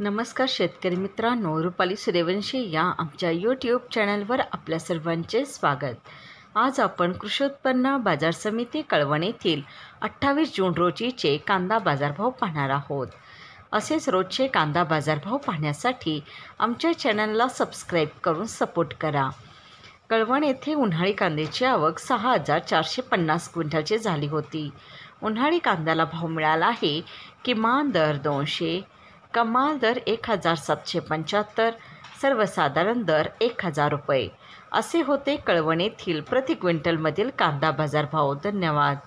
नमस्कार शेतकरी मित्रांनो रुपाली सूर्यवंशी या आमच्या यूट्यूब चॅनलवर आपल्या सर्वांचे स्वागत आज आपण कृषी उत्पन्न बाजार समिती कळवण येथील अठ्ठावीस जून रोजीचे कांदा बाजारभाव पाहणार आहोत असेच रोजचे कांदा बाजारभाव पाहण्यासाठी आमच्या चॅनलला सबस्क्राईब करून सपोर्ट करा कळवण येथे उन्हाळी कांद्याची आवक सहा हजार चारशे पन्नास क्विंटलची झाली होती उन्हाळी कांद्याला भाव मिळाला आहे किमान दर दोनशे कमाल दर एक हजार सातशे पंच्याहत्तर सर्वसाधारण दर एक हजार रुपये असे होते येथील प्रति क्विंटलमधील कांदा बाजारभाव धन्यवाद